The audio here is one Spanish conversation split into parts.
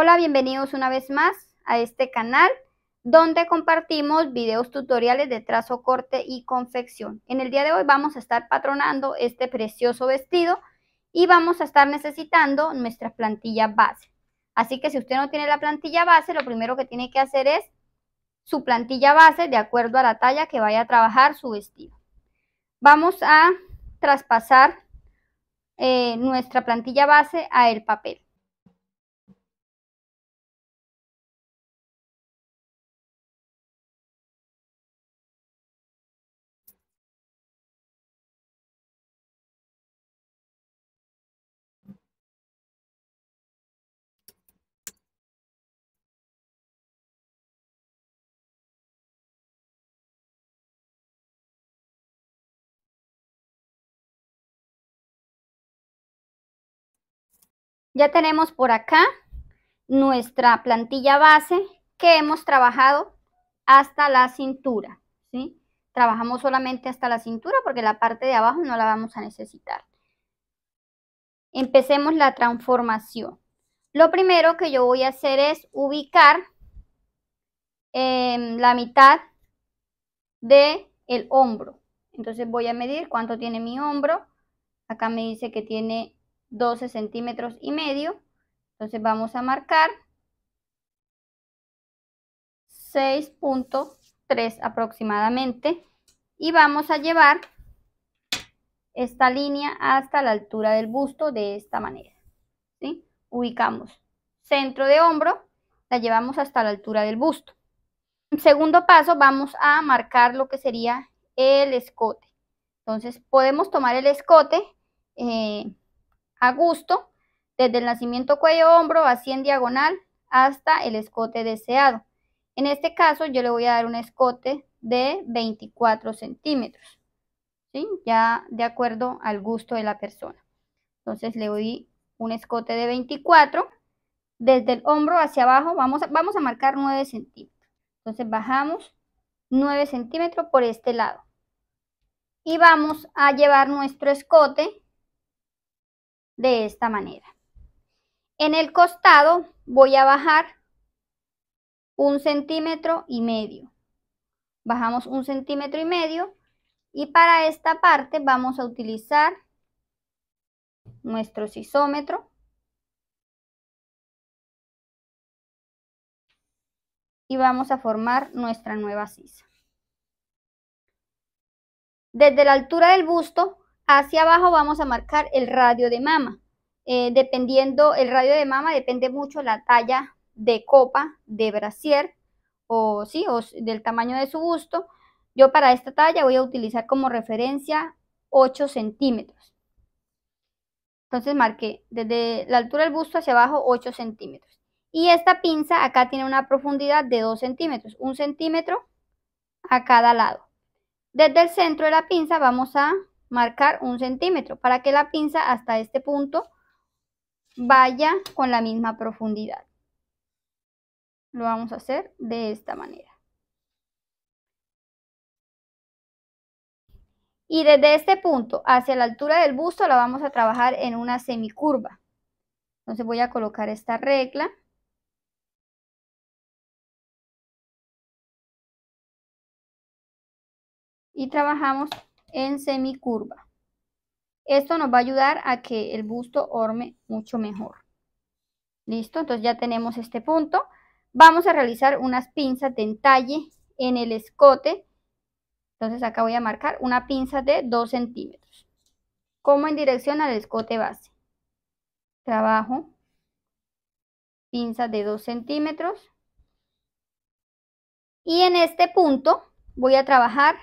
Hola, bienvenidos una vez más a este canal donde compartimos videos tutoriales de trazo, corte y confección. En el día de hoy vamos a estar patronando este precioso vestido y vamos a estar necesitando nuestra plantilla base. Así que si usted no tiene la plantilla base, lo primero que tiene que hacer es su plantilla base de acuerdo a la talla que vaya a trabajar su vestido. Vamos a traspasar eh, nuestra plantilla base a el papel. Ya tenemos por acá nuestra plantilla base que hemos trabajado hasta la cintura, ¿sí? Trabajamos solamente hasta la cintura porque la parte de abajo no la vamos a necesitar. Empecemos la transformación. Lo primero que yo voy a hacer es ubicar em, la mitad de el hombro. Entonces voy a medir cuánto tiene mi hombro. Acá me dice que tiene 12 centímetros y medio. Entonces vamos a marcar 6.3 aproximadamente y vamos a llevar esta línea hasta la altura del busto de esta manera. ¿sí? Ubicamos centro de hombro, la llevamos hasta la altura del busto. segundo paso vamos a marcar lo que sería el escote. Entonces podemos tomar el escote eh, a gusto, desde el nacimiento cuello-hombro, así en diagonal, hasta el escote deseado. En este caso yo le voy a dar un escote de 24 centímetros, ¿sí? ya de acuerdo al gusto de la persona. Entonces le doy un escote de 24, desde el hombro hacia abajo vamos vamos a marcar 9 centímetros. Entonces bajamos 9 centímetros por este lado. Y vamos a llevar nuestro escote de esta manera. En el costado voy a bajar un centímetro y medio. Bajamos un centímetro y medio y para esta parte vamos a utilizar nuestro sisómetro. Y vamos a formar nuestra nueva sisa. Desde la altura del busto Hacia abajo vamos a marcar el radio de mama. Eh, dependiendo, el radio de mama depende mucho la talla de copa, de brasier, o sí, o del tamaño de su busto. Yo para esta talla voy a utilizar como referencia 8 centímetros. Entonces marqué desde la altura del busto hacia abajo 8 centímetros. Y esta pinza acá tiene una profundidad de 2 centímetros, 1 centímetro a cada lado. Desde el centro de la pinza vamos a marcar un centímetro para que la pinza hasta este punto vaya con la misma profundidad. Lo vamos a hacer de esta manera. Y desde este punto hacia la altura del busto la vamos a trabajar en una semicurva. Entonces voy a colocar esta regla. Y trabajamos en semicurva. Esto nos va a ayudar a que el busto orme mucho mejor. Listo, entonces ya tenemos este punto. Vamos a realizar unas pinzas de entalle en el escote. Entonces acá voy a marcar una pinza de 2 centímetros. Como en dirección al escote base. Trabajo. Pinza de 2 centímetros. Y en este punto voy a trabajar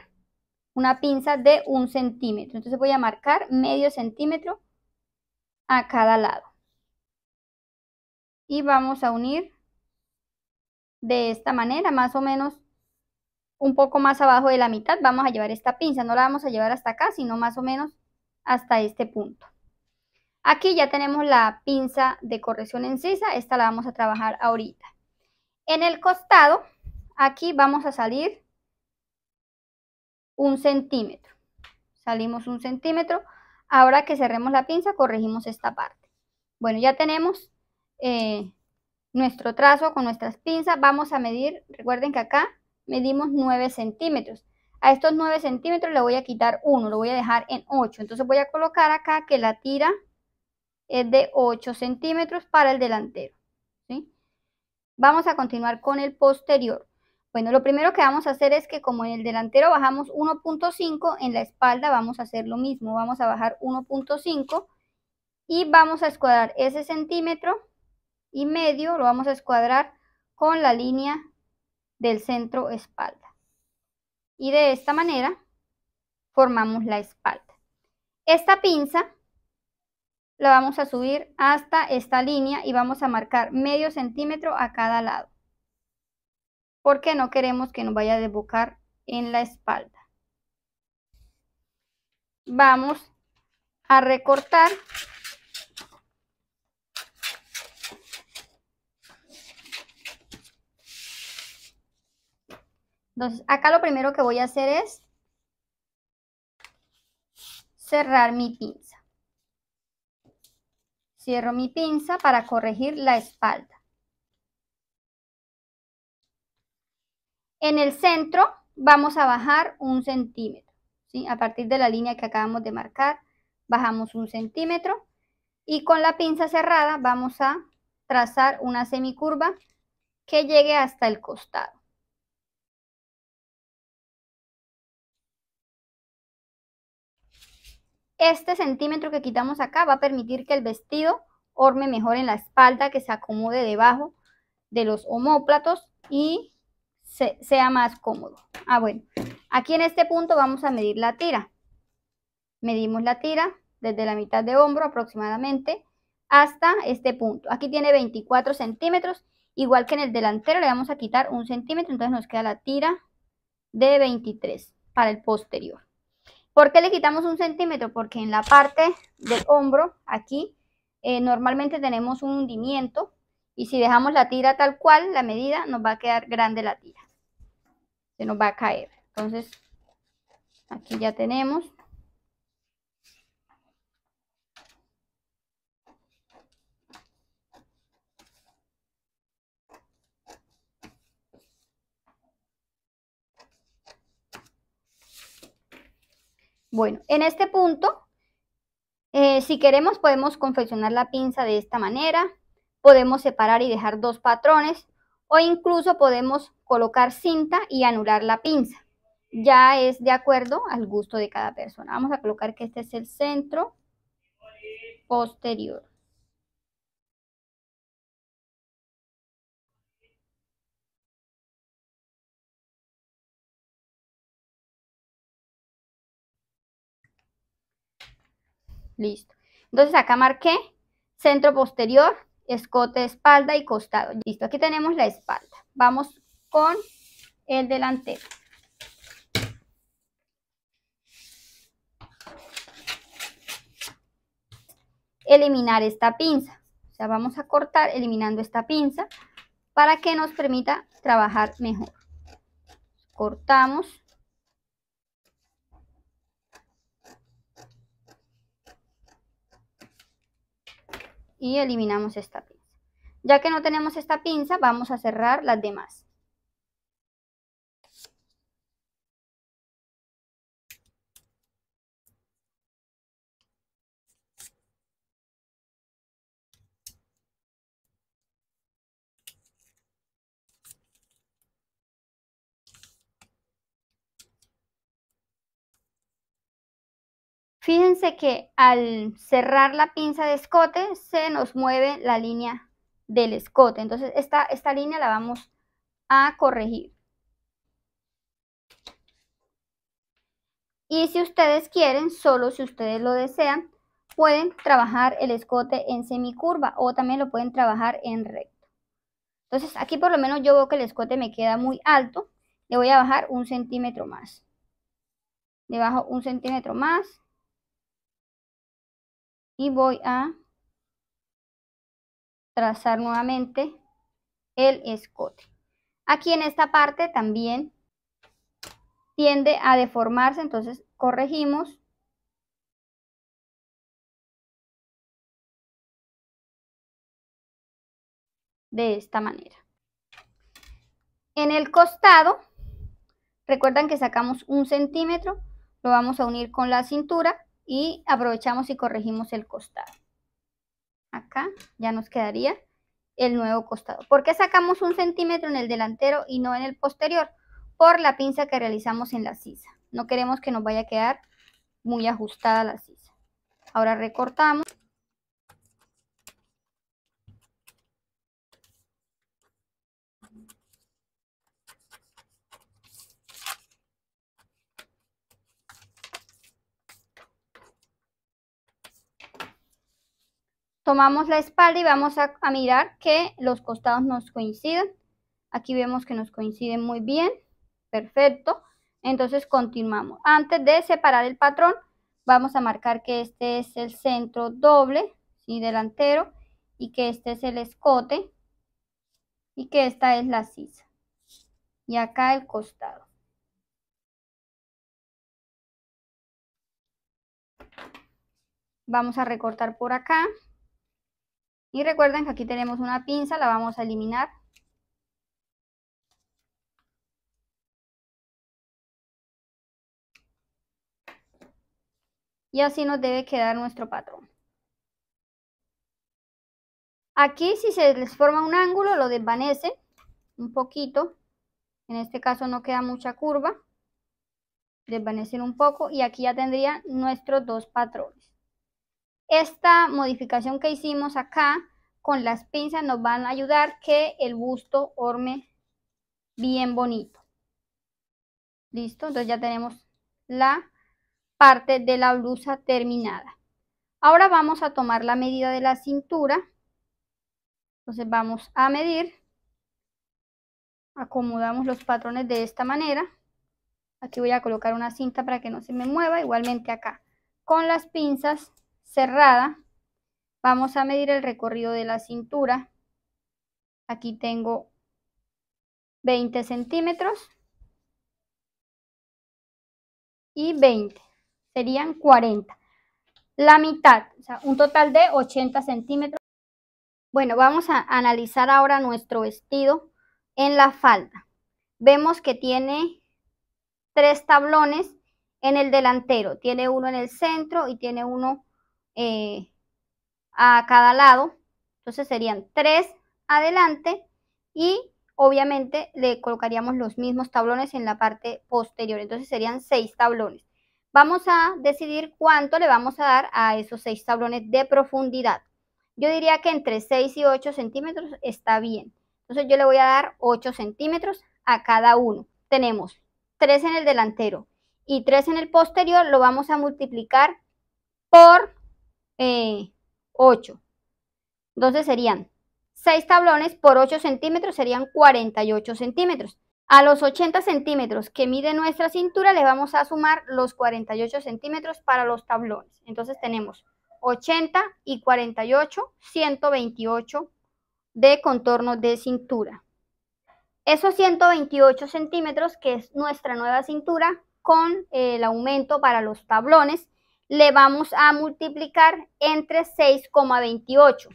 una pinza de un centímetro. Entonces voy a marcar medio centímetro a cada lado. Y vamos a unir de esta manera, más o menos un poco más abajo de la mitad. Vamos a llevar esta pinza, no la vamos a llevar hasta acá, sino más o menos hasta este punto. Aquí ya tenemos la pinza de corrección encisa, esta la vamos a trabajar ahorita. En el costado, aquí vamos a salir un centímetro. Salimos un centímetro. Ahora que cerremos la pinza, corregimos esta parte. Bueno, ya tenemos eh, nuestro trazo con nuestras pinzas. Vamos a medir, recuerden que acá medimos 9 centímetros. A estos 9 centímetros le voy a quitar uno, lo voy a dejar en 8. Entonces voy a colocar acá que la tira es de 8 centímetros para el delantero. ¿sí? Vamos a continuar con el posterior. Bueno, lo primero que vamos a hacer es que como en el delantero bajamos 1.5, en la espalda vamos a hacer lo mismo. Vamos a bajar 1.5 y vamos a escuadrar ese centímetro y medio, lo vamos a escuadrar con la línea del centro espalda. Y de esta manera formamos la espalda. Esta pinza la vamos a subir hasta esta línea y vamos a marcar medio centímetro a cada lado porque no queremos que nos vaya a desbocar en la espalda. Vamos a recortar Entonces, acá lo primero que voy a hacer es cerrar mi pinza. Cierro mi pinza para corregir la espalda. En el centro vamos a bajar un centímetro, A partir de la línea que acabamos de marcar, bajamos un centímetro y con la pinza cerrada vamos a trazar una semicurva que llegue hasta el costado. Este centímetro que quitamos acá va a permitir que el vestido orme mejor en la espalda, que se acomode debajo de los homóplatos y sea más cómodo. Ah, bueno, aquí en este punto vamos a medir la tira. Medimos la tira desde la mitad de hombro aproximadamente hasta este punto. Aquí tiene 24 centímetros, igual que en el delantero le vamos a quitar un centímetro, entonces nos queda la tira de 23 para el posterior. ¿Por qué le quitamos un centímetro? Porque en la parte del hombro, aquí, eh, normalmente tenemos un hundimiento y si dejamos la tira tal cual, la medida, nos va a quedar grande la tira se nos va a caer. Entonces, aquí ya tenemos. Bueno, en este punto, eh, si queremos podemos confeccionar la pinza de esta manera, podemos separar y dejar dos patrones o incluso podemos colocar cinta y anular la pinza. Ya es de acuerdo al gusto de cada persona. Vamos a colocar que este es el centro posterior. Listo. Entonces acá marqué centro posterior, escote, espalda y costado. Listo, aquí tenemos la espalda. Vamos con el delantero. Eliminar esta pinza. O sea, vamos a cortar eliminando esta pinza para que nos permita trabajar mejor. Cortamos. y eliminamos esta pinza. Ya que no tenemos esta pinza, vamos a cerrar las demás. Fíjense que al cerrar la pinza de escote se nos mueve la línea del escote. Entonces esta, esta línea la vamos a corregir. Y si ustedes quieren, solo si ustedes lo desean, pueden trabajar el escote en semicurva o también lo pueden trabajar en recto. Entonces aquí por lo menos yo veo que el escote me queda muy alto. Le voy a bajar un centímetro más. Le bajo un centímetro más y voy a trazar nuevamente el escote. Aquí en esta parte también tiende a deformarse, entonces corregimos. De esta manera. En el costado, recuerdan que sacamos un centímetro, lo vamos a unir con la cintura y aprovechamos y corregimos el costado. Acá ya nos quedaría el nuevo costado. ¿Por qué sacamos un centímetro en el delantero y no en el posterior? Por la pinza que realizamos en la sisa. No queremos que nos vaya a quedar muy ajustada la sisa. Ahora recortamos. tomamos la espalda y vamos a, mirar que los costados nos coinciden Aquí vemos que nos coinciden muy bien. Perfecto. Entonces continuamos. Antes de separar el patrón, vamos a marcar que este es el centro doble, y delantero, y que este es el escote, y que esta es la sisa. Y acá el costado. Vamos a recortar por acá. Y recuerden que aquí tenemos una pinza, la vamos a eliminar. Y así nos debe quedar nuestro patrón. Aquí si se les forma un ángulo lo desvanece un poquito. En este caso no queda mucha curva. desvanecen un poco y aquí ya tendrían nuestros dos patrones. Esta modificación que hicimos acá con las pinzas nos van a ayudar que el busto orme bien bonito. Listo, entonces ya tenemos la parte de la blusa terminada. Ahora vamos a tomar la medida de la cintura. Entonces vamos a medir. Acomodamos los patrones de esta manera. Aquí voy a colocar una cinta para que no se me mueva. Igualmente acá con las pinzas cerrada. Vamos a medir el recorrido de la cintura. Aquí tengo 20 centímetros y 20, serían 40. La mitad, o sea, un total de 80 centímetros. Bueno, vamos a analizar ahora nuestro vestido en la falda. Vemos que tiene tres tablones en el delantero, tiene uno en el centro y tiene uno eh, a cada lado. Entonces serían tres adelante y obviamente le colocaríamos los mismos tablones en la parte posterior. Entonces serían seis tablones. Vamos a decidir cuánto le vamos a dar a esos seis tablones de profundidad. Yo diría que entre 6 y 8 centímetros está bien. Entonces yo le voy a dar 8 centímetros a cada uno. Tenemos 3 en el delantero y 3 en el posterior. Lo vamos a multiplicar por 8. Eh, Entonces serían 6 tablones por 8 centímetros, serían 48 centímetros. A los 80 centímetros que mide nuestra cintura le vamos a sumar los 48 centímetros para los tablones. Entonces tenemos 80 y 48, 128 de contorno de cintura. Esos 128 centímetros, que es nuestra nueva cintura, con el aumento para los tablones, le vamos a multiplicar entre 6,28.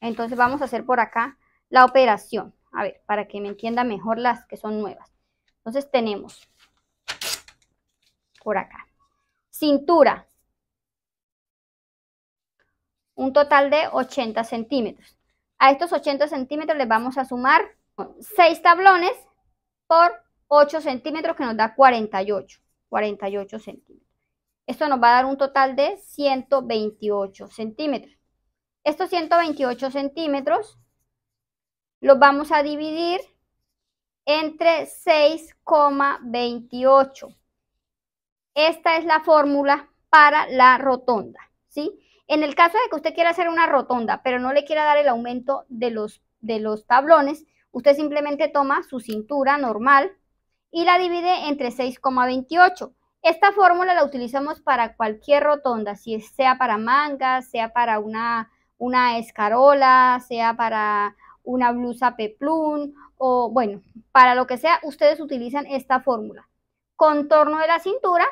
Entonces vamos a hacer por acá la operación. A ver, para que me entienda mejor las que son nuevas. Entonces tenemos por acá. Cintura. Un total de 80 centímetros. A estos 80 centímetros le vamos a sumar 6 tablones por 8 centímetros que nos da 48. 48 centímetros. Esto nos va a dar un total de 128 centímetros. Estos 128 centímetros los vamos a dividir entre 6,28. Esta es la fórmula para la rotonda, ¿sí? En el caso de que usted quiera hacer una rotonda, pero no le quiera dar el aumento de los, de los tablones, usted simplemente toma su cintura normal y la divide entre 6,28. Esta fórmula la utilizamos para cualquier rotonda, si sea para mangas, sea para una, una escarola, sea para una blusa peplum o bueno, para lo que sea, ustedes utilizan esta fórmula. Contorno de la cintura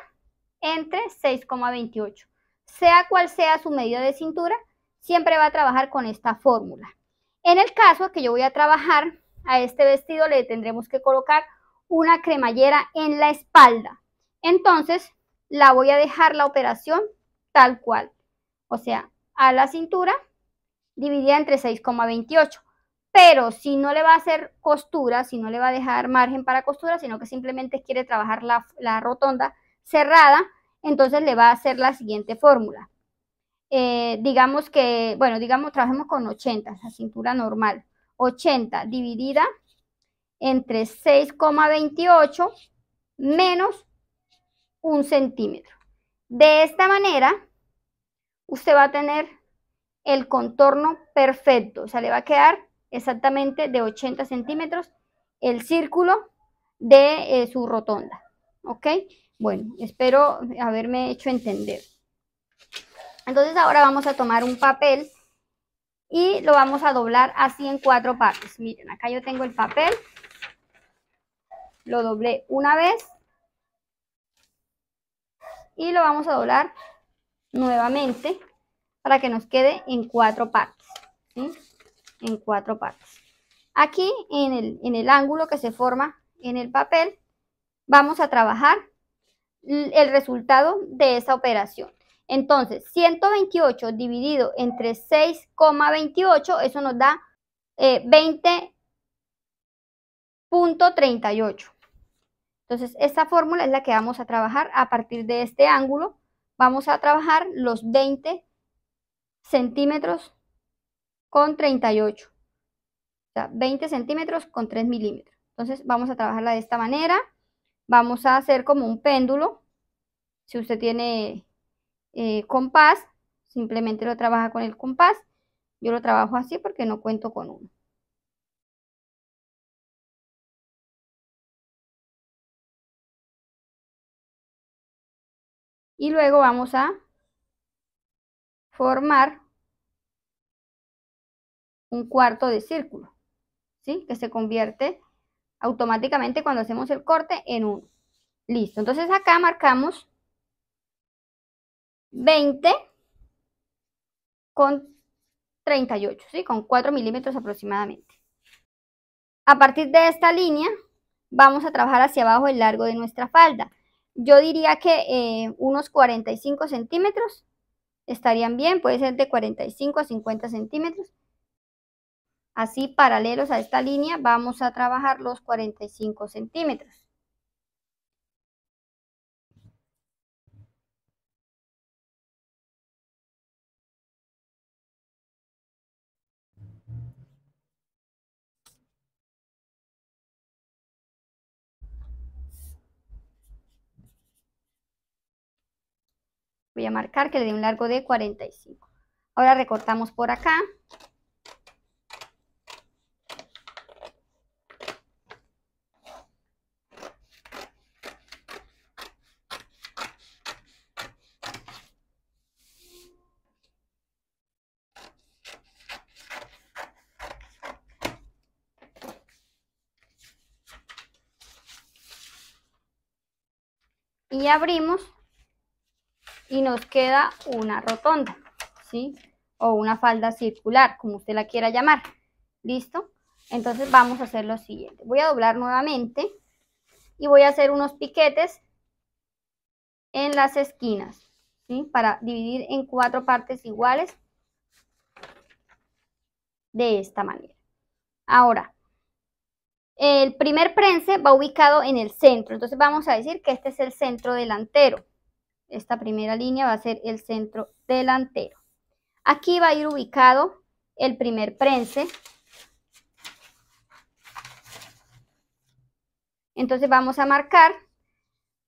entre 6,28. Sea cual sea su medida de cintura, siempre va a trabajar con esta fórmula. En el caso que yo voy a trabajar a este vestido, le tendremos que colocar una cremallera en la espalda. Entonces, la voy a dejar la operación tal cual. O sea, a la cintura dividida entre 6,28. Pero si no le va a hacer costura, si no le va a dejar margen para costura, sino que simplemente quiere trabajar la, rotonda cerrada, entonces le va a hacer la siguiente fórmula. Eh, digamos que, bueno, digamos, trabajemos con 80, la cintura normal. 80 dividida entre 6,28 menos un centímetro. De esta manera, usted va a tener el contorno perfecto, o sea, le va a quedar exactamente de 80 centímetros el círculo de eh, su rotonda, ¿ok? Bueno, espero haberme hecho entender. Entonces ahora vamos a tomar un papel y lo vamos a doblar así en cuatro partes. Miren, acá yo tengo el papel, lo doblé una vez y lo vamos a doblar nuevamente para que nos quede en cuatro partes. En cuatro partes. Aquí en el, en el ángulo que se forma en el papel vamos a trabajar el resultado de esa operación. Entonces, 128 dividido entre 6,28, eso nos da 20.38. Eh, entonces, esta fórmula es la que vamos a trabajar a partir de este ángulo. Vamos a trabajar los 20 centímetros con 38. O sea, 20 centímetros con 3 milímetros. Entonces, vamos a trabajarla de esta manera. Vamos a hacer como un péndulo. Si usted tiene eh, compás, simplemente lo trabaja con el compás. Yo lo trabajo así porque no cuento con uno. y luego vamos a formar un cuarto de círculo, ¿sí? Que se convierte automáticamente cuando hacemos el corte en un Listo, entonces acá marcamos 20 con 38, ¿sí? Con 4 milímetros aproximadamente. A partir de esta línea vamos a trabajar hacia abajo el largo de nuestra falda. Yo diría que eh, unos 45 centímetros estarían bien, puede ser de 45 a 50 centímetros. Así, paralelos a esta línea, vamos a trabajar los 45 centímetros. Voy a marcar que le dé un largo de 45. Ahora recortamos por acá. y abrimos y nos queda una rotonda, ¿sí? O una falda circular, como usted la quiera llamar. ¿Listo? Entonces vamos a hacer lo siguiente. Voy a doblar nuevamente y voy a hacer unos piquetes en las esquinas, ¿sí? Para dividir en cuatro partes iguales de esta manera. Ahora, el primer prense va ubicado en el centro, entonces vamos a decir que este es el centro delantero esta primera línea va a ser el centro delantero. Aquí va a ir ubicado el primer prensa. Entonces vamos a marcar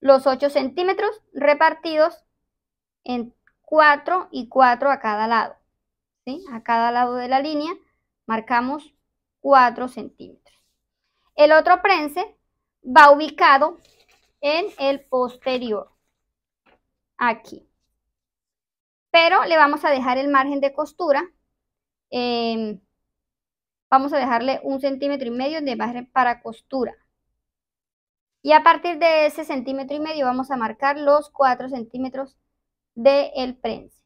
los 8 centímetros repartidos en 4 y 4 a cada lado. ¿sí? A cada lado de la línea marcamos 4 centímetros. El otro prensa va ubicado en el posterior aquí. Pero le vamos a dejar el margen de costura. Em, vamos a dejarle un centímetro y medio de margen para costura. Y a partir de ese centímetro y medio vamos a marcar los cuatro centímetros del el prensa.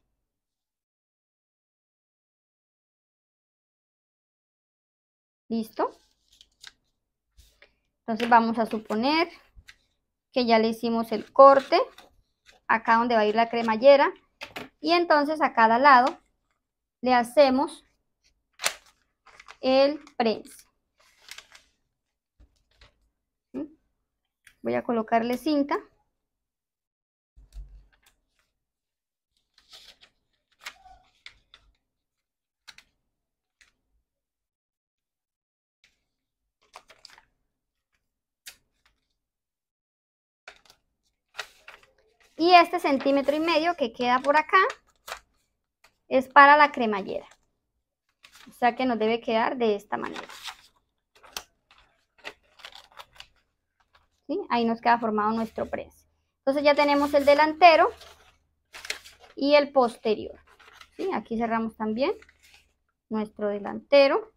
¿Listo? Entonces vamos a suponer que ya le hicimos el corte acá donde va a ir la cremallera. Y entonces a cada lado le hacemos el prensa. Voy a colocarle cinta. Y este centímetro y medio que queda por acá es para la cremallera. O sea que nos debe quedar de esta manera. ¿Sí? Ahí nos queda formado nuestro press. Entonces ya tenemos el delantero y el posterior. ¿Sí? Aquí cerramos también nuestro delantero.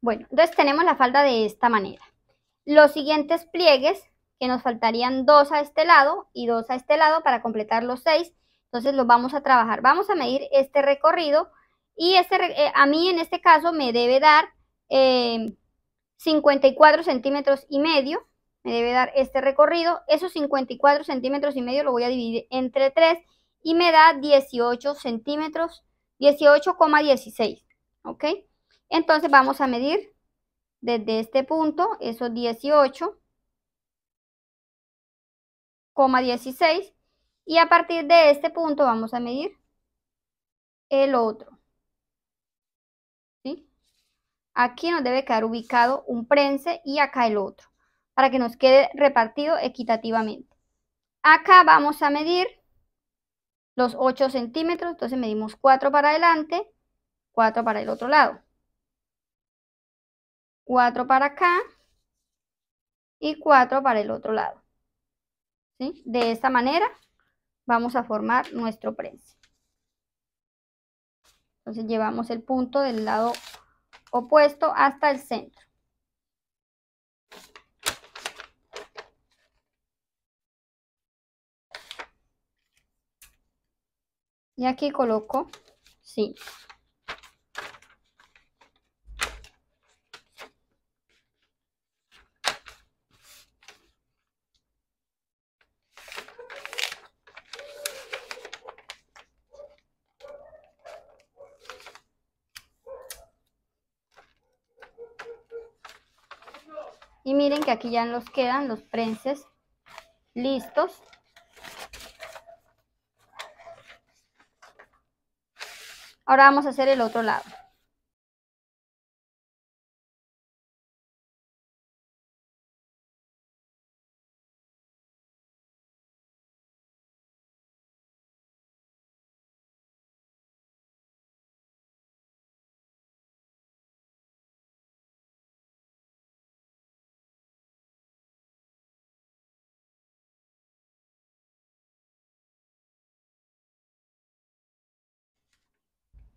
Bueno, entonces tenemos la falda de esta manera. Los siguientes pliegues, que nos faltarían dos a este lado y dos a este lado para completar los seis, entonces los vamos a trabajar. Vamos a medir este recorrido y este, eh, a mí en este caso me debe dar 54 eh, centímetros y medio, me debe dar este recorrido. Esos 54 centímetros y medio lo voy a dividir entre 3 y me da 18 centímetros, 18,16, ¿ok? Entonces vamos a medir desde este punto, esos 18,16 y a partir de este punto vamos a medir el otro. ¿sí? Aquí nos debe quedar ubicado un prense y acá el otro, para que nos quede repartido equitativamente. Acá vamos a medir los 8 centímetros, entonces medimos 4 para adelante, 4 para el otro lado, 4 para acá y 4 para el otro lado. De esta manera vamos a formar nuestro prensa. Entonces llevamos el punto del lado opuesto hasta el centro. Y aquí coloco sí. Y miren que aquí ya nos quedan los prenses listos Ahora vamos a hacer el otro lado.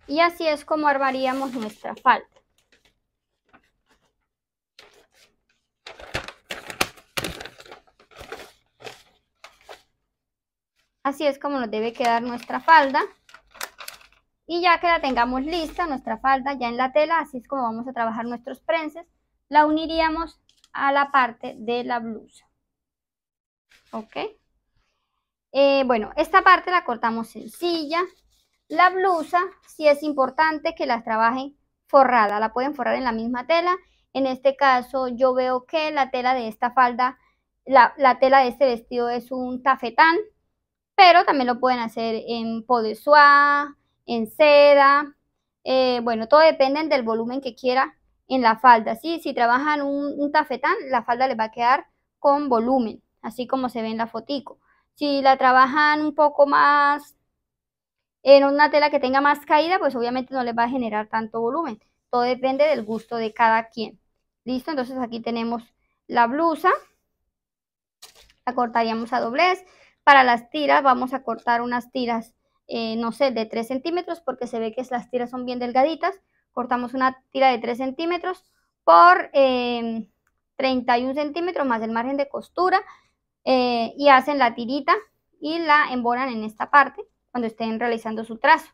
Y así es como armaríamos nuestra falda. Así es como nos debe quedar nuestra falda. Y ya que la tengamos lista, nuestra falda ya en la tela, así es como vamos a trabajar nuestros prenses, la uniríamos a la parte de la blusa. ¿Ok? Eh, bueno, esta parte la cortamos sencilla, la blusa sí es importante que la trabajen forrada, la pueden forrar en la misma tela. En este caso yo veo que la tela de esta falda, la, tela de este vestido es un tafetán, pero también lo pueden hacer en pot en seda. Eh, bueno, todo depende del volumen que quiera en la falda. Si trabajan un, un tafetán, la falda les va a quedar con volumen, así como se ve en la fotico. Si la trabajan un poco más en una tela que tenga más caída, pues obviamente no les va a generar tanto volumen. Todo depende del gusto de cada quien. Listo, entonces aquí tenemos la blusa. La cortaríamos a doblez. Para las tiras vamos a cortar unas tiras, eh, no sé, de 3 centímetros porque se ve que las tiras son bien delgaditas. Cortamos una tira de 3 centímetros por 31 em, centímetros más el margen de costura eh, y hacen la tirita y la embolan en esta parte cuando estén realizando su trazo,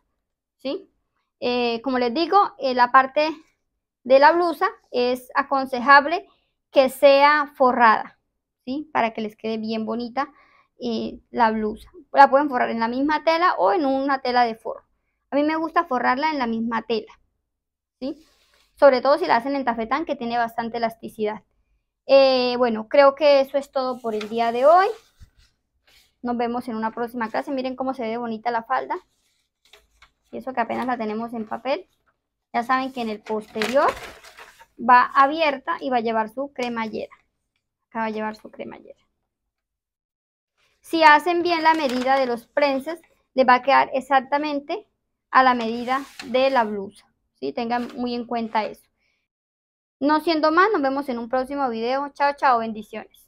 ¿sí? Eh, como les digo, eh, la parte de la blusa es aconsejable que sea forrada, ¿sí? Para que les quede bien bonita eh, la blusa. La pueden forrar en la misma tela o en una tela de forro. A mí me gusta forrarla en la misma tela, ¿sí? Sobre todo si la hacen en tafetán, que tiene bastante elasticidad. bueno, creo que eso es todo por el día de hoy. Nos vemos en una próxima clase. Miren cómo se ve bonita la falda. Y eso que apenas la tenemos en papel. Ya saben que en el posterior va abierta y va a llevar su cremallera. Acá va a llevar su cremallera. Si hacen bien la medida de los prenses, les va a quedar exactamente a la medida de la blusa. ¿sí? Tengan muy en cuenta eso. No siendo más, nos vemos en un próximo video. Chao, chao, bendiciones.